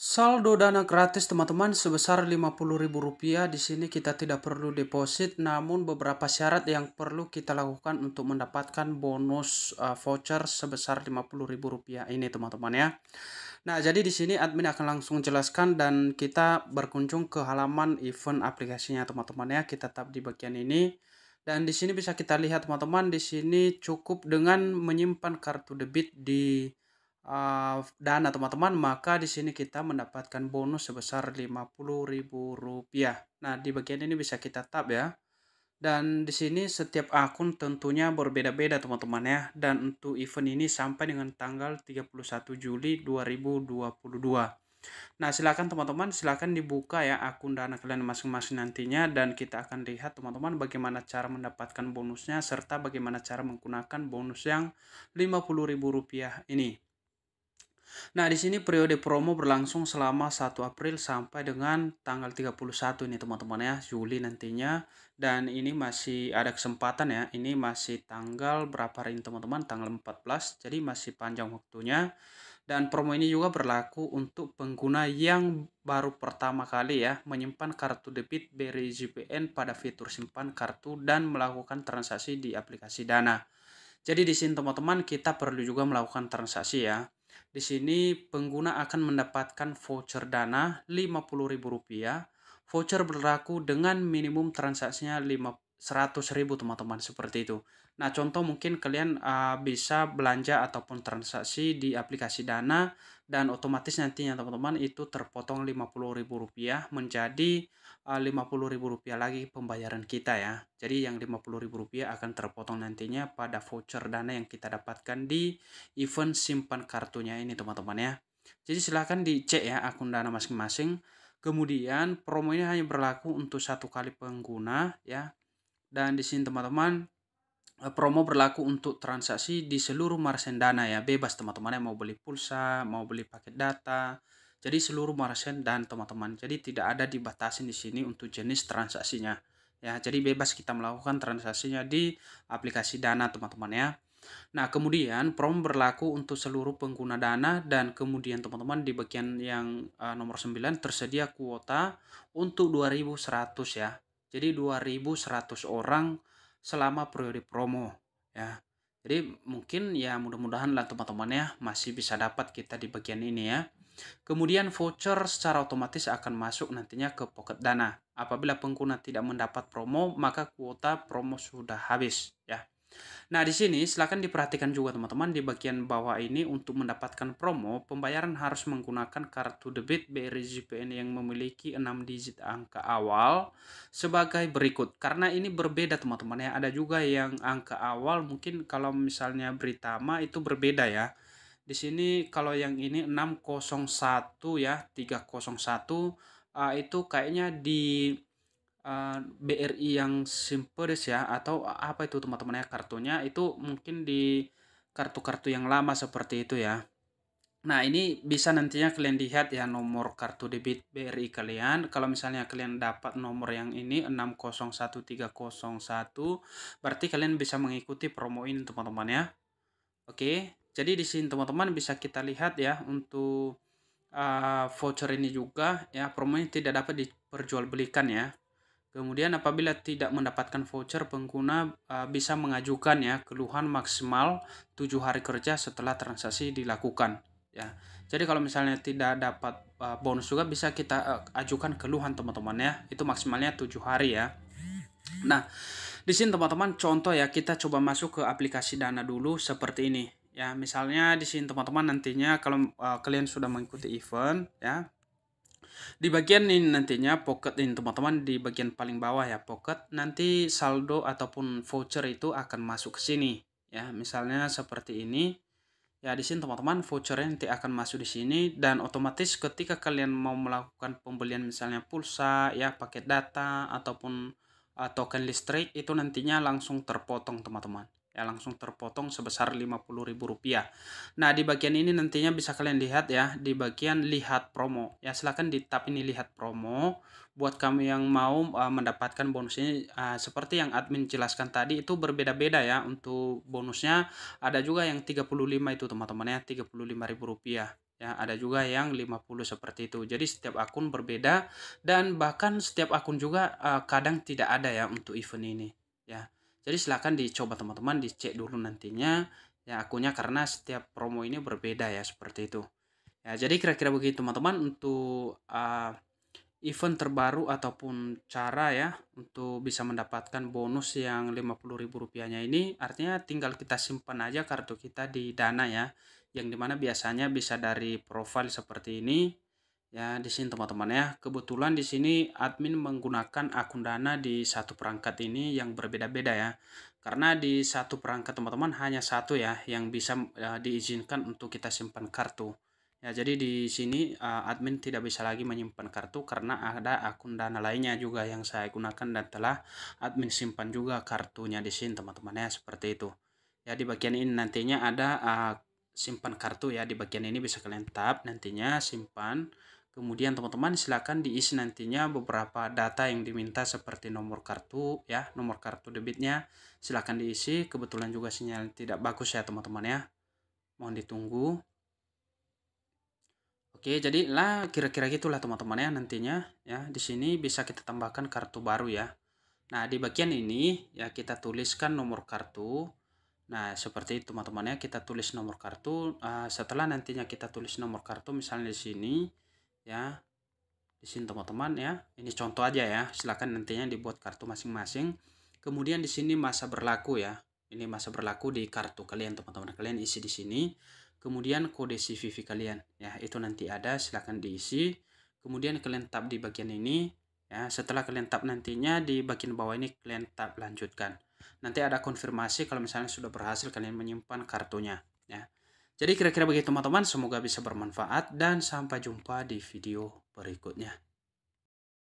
Saldo dana gratis teman-teman sebesar Rp50.000. Di sini kita tidak perlu deposit namun beberapa syarat yang perlu kita lakukan untuk mendapatkan bonus uh, voucher sebesar Rp50.000 ini teman-teman ya. Nah, jadi di sini admin akan langsung jelaskan dan kita berkunjung ke halaman event aplikasinya teman-teman ya. Kita tap di bagian ini. Dan di sini bisa kita lihat teman-teman di sini cukup dengan menyimpan kartu debit di uh, dana teman-teman, maka di sini kita mendapatkan bonus sebesar Rp50.000. Nah, di bagian ini bisa kita tap ya. Dan di sini setiap akun tentunya berbeda-beda teman-teman ya. Dan untuk event ini sampai dengan tanggal 31 Juli 2022. Nah, silakan teman-teman, silakan dibuka ya akun dana kalian masing-masing nantinya dan kita akan lihat teman-teman bagaimana cara mendapatkan bonusnya serta bagaimana cara menggunakan bonus yang Rp50.000 ini. Nah, di sini periode promo berlangsung selama 1 April sampai dengan tanggal 31 ini teman-teman ya, Juli nantinya. Dan ini masih ada kesempatan ya, ini masih tanggal berapa hari ini teman-teman, tanggal 14, jadi masih panjang waktunya. Dan promo ini juga berlaku untuk pengguna yang baru pertama kali ya menyimpan kartu debit BRI pada fitur simpan kartu dan melakukan transaksi di aplikasi Dana. Jadi di sini teman-teman kita perlu juga melakukan transaksi ya. Di sini pengguna akan mendapatkan voucher dana Rp50.000. Voucher berlaku dengan minimum transaksinya 100.000 teman-teman seperti itu. Nah, contoh mungkin kalian uh, bisa belanja ataupun transaksi di aplikasi Dana dan otomatis nantinya teman-teman itu terpotong Rp50.000 menjadi ah, Rp50.000 lagi pembayaran kita ya. Jadi yang Rp50.000 akan terpotong nantinya pada voucher Dana yang kita dapatkan di event simpan kartunya ini teman-teman ya. Jadi silahkan dicek ya akun Dana masing-masing. Kemudian promo ini hanya berlaku untuk satu kali pengguna ya. Dan di sini teman-teman Eh, promo berlaku untuk transaksi di seluruh Marsendana ya bebas teman-teman yang mau beli pulsa mau beli paket data jadi seluruh marsen dan teman-teman jadi tidak ada dibatasi di sini untuk jenis transaksinya ya jadi bebas kita melakukan transaksinya di aplikasi dana teman-teman ya Nah kemudian promo berlaku untuk seluruh pengguna dana dan kemudian teman-teman di bagian yang uh, nomor 9 tersedia kuota untuk 2100 ya jadi 2100 orang selama periode promo ya. Jadi mungkin ya mudah-mudahan lah teman-teman ya masih bisa dapat kita di bagian ini ya. Kemudian voucher secara otomatis akan masuk nantinya ke Pocket Dana. Apabila pengguna tidak mendapat promo, maka kuota promo sudah habis ya. Nah, di sini silahkan diperhatikan juga teman-teman di bagian bawah ini untuk mendapatkan promo, pembayaran harus menggunakan kartu debit BRI JPN yang memiliki 6 digit angka awal sebagai berikut. Karena ini berbeda teman-teman ya, ada juga yang angka awal mungkin kalau misalnya Britama itu berbeda ya. Di sini kalau yang ini 601 ya, 301 uh, itu kayaknya di Eh, BRI yang simple ya atau apa itu teman-teman ya kartunya itu mungkin di kartu-kartu yang lama seperti itu ya. Nah ini bisa nantinya kalian lihat ya nomor kartu debit BRI kalian. Kalau misalnya kalian dapat nomor yang ini 601301 berarti kalian bisa mengikuti promo ini teman-teman ya. Oke jadi di sini teman-teman bisa kita lihat ya untuk uh, voucher ini juga ya promo ini tidak dapat diperjualbelikan ya. Kemudian apabila tidak mendapatkan voucher, pengguna e, bisa mengajukan ya keluhan maksimal 7 hari kerja setelah transaksi dilakukan ya. Jadi kalau misalnya tidak dapat e, bonus juga bisa kita e, ajukan keluhan teman-teman ya. Itu maksimalnya 7 hari ya. Nah, di sini teman-teman contoh ya kita coba masuk ke aplikasi Dana dulu seperti ini ya. Misalnya di sini teman-teman nantinya kalau uh, kalian sudah mengikuti event ya, di bagian ini nantinya pocket ini teman-teman di bagian paling bawah ya pocket nanti saldo ataupun voucher itu akan masuk ke sini ya. Misalnya seperti ini. Ya di sini teman-teman vouchernya nanti akan masuk di sini dan otomatis ketika kalian mau melakukan pembelian misalnya pulsa ya paket data ataupun uh, token listrik itu nantinya langsung terpotong teman-teman ya langsung terpotong sebesar Rp50.000. Nah, di bagian ini nantinya bisa kalian lihat ya di bagian lihat promo. Ya, silahkan di tab ini lihat promo buat kamu yang mau uh, mendapatkan bonus ini uh, eh, seperti yang admin jelaskan tadi itu berbeda-beda ya untuk bonusnya. Ada juga yang 35 itu teman-teman ya, Rp35.000 ya ada juga yang 50 seperti itu jadi setiap akun berbeda dan bahkan setiap akun juga uh, kadang tidak ada ya untuk event ini ya jadi silahkan dicoba teman-teman dicek dulu nantinya ya akunnya karena setiap promo ini berbeda ya seperti itu. Ya jadi kira-kira begitu teman-teman untuk uh, event terbaru ataupun cara ya untuk bisa mendapatkan bonus yang Rp50.000 rupiahnya ini artinya tinggal kita simpan aja kartu kita di Dana ya yang dimana biasanya bisa dari profil seperti ini Ya, di sini teman-teman ya. Kebetulan di sini admin menggunakan akun Dana di satu perangkat ini yang berbeda-beda ya. Karena di satu perangkat teman-teman hanya satu ya yang bisa ya, diizinkan untuk kita simpan kartu. Ya, jadi di sini uh, admin tidak bisa lagi menyimpan kartu karena ada akun Dana lainnya juga yang saya gunakan dan telah admin simpan juga kartunya di sini teman-teman ya, seperti itu. Ya, di bagian ini nantinya ada uh, simpan kartu ya di bagian ini bisa kalian tap nantinya simpan Kemudian teman-teman silakan diisi nantinya beberapa data yang diminta seperti nomor kartu ya, nomor kartu debitnya. silakan diisi, kebetulan juga sinyal tidak bagus ya teman-teman ya. Mohon ditunggu. Oke, jadi lah kira-kira gitulah teman-teman ya nantinya ya. Di sini bisa kita tambahkan kartu baru ya. Nah, di bagian ini ya kita tuliskan nomor kartu. Nah, seperti itu teman-teman ya, kita tulis nomor kartu. Uh, setelah nantinya kita tulis nomor kartu misalnya di sini ya di sini teman-teman ya ini contoh aja ya silahkan nantinya dibuat kartu masing-masing kemudian di sini masa berlaku ya ini masa berlaku di kartu kalian teman-teman kalian isi di sini kemudian kode CVV kalian ya itu nanti ada silahkan diisi kemudian kalian tap di bagian ini ya setelah kalian tap nantinya di bagian bawah ini kalian tap lanjutkan nanti ada konfirmasi kalau misalnya sudah berhasil kalian menyimpan kartunya ya jadi kira-kira begitu teman-teman, semoga bisa bermanfaat dan sampai jumpa di video berikutnya.